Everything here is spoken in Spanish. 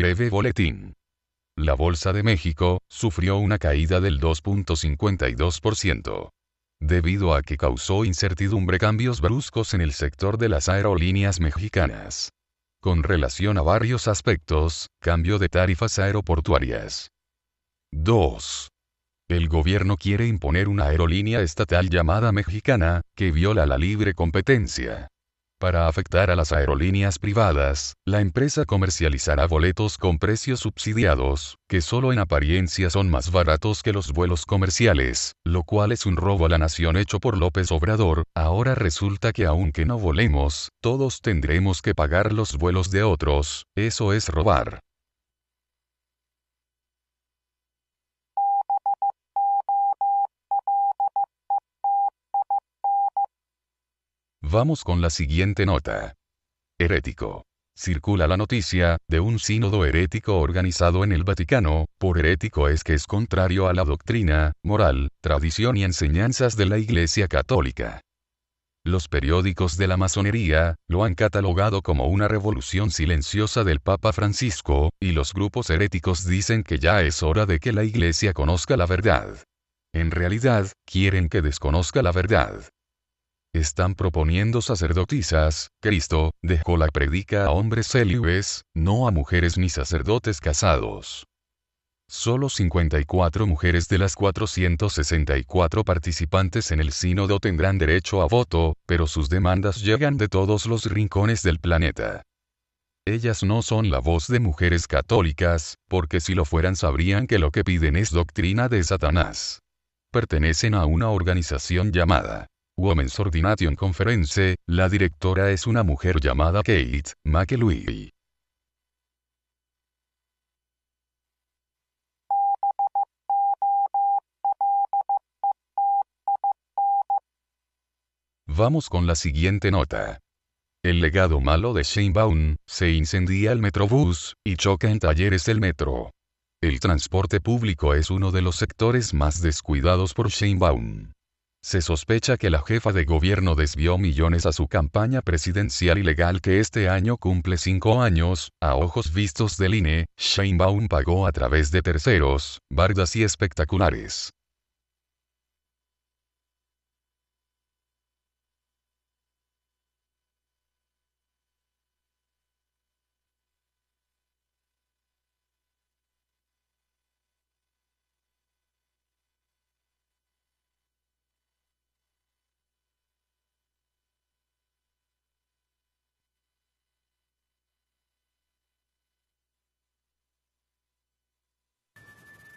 Breve boletín. La Bolsa de México sufrió una caída del 2.52%. Debido a que causó incertidumbre cambios bruscos en el sector de las aerolíneas mexicanas. Con relación a varios aspectos, cambio de tarifas aeroportuarias. 2. El gobierno quiere imponer una aerolínea estatal llamada mexicana, que viola la libre competencia. Para afectar a las aerolíneas privadas, la empresa comercializará boletos con precios subsidiados, que solo en apariencia son más baratos que los vuelos comerciales, lo cual es un robo a la nación hecho por López Obrador, ahora resulta que aunque no volemos, todos tendremos que pagar los vuelos de otros, eso es robar. Vamos con la siguiente nota. Herético. Circula la noticia, de un sínodo herético organizado en el Vaticano, por herético es que es contrario a la doctrina, moral, tradición y enseñanzas de la Iglesia Católica. Los periódicos de la masonería lo han catalogado como una revolución silenciosa del Papa Francisco, y los grupos heréticos dicen que ya es hora de que la Iglesia conozca la verdad. En realidad, quieren que desconozca la verdad. Están proponiendo sacerdotisas, Cristo, dejó la predica a hombres célibes, no a mujeres ni sacerdotes casados. Solo 54 mujeres de las 464 participantes en el sínodo tendrán derecho a voto, pero sus demandas llegan de todos los rincones del planeta. Ellas no son la voz de mujeres católicas, porque si lo fueran sabrían que lo que piden es doctrina de Satanás. Pertenecen a una organización llamada Women's Ordination Conference, la directora es una mujer llamada Kate McElwee. Vamos con la siguiente nota. El legado malo de Shane Baum, se incendia el Metrobús, y choca en talleres del metro. El transporte público es uno de los sectores más descuidados por Shane se sospecha que la jefa de gobierno desvió millones a su campaña presidencial ilegal que este año cumple cinco años, a ojos vistos del INE, Sheinbaum pagó a través de terceros, bardas y espectaculares.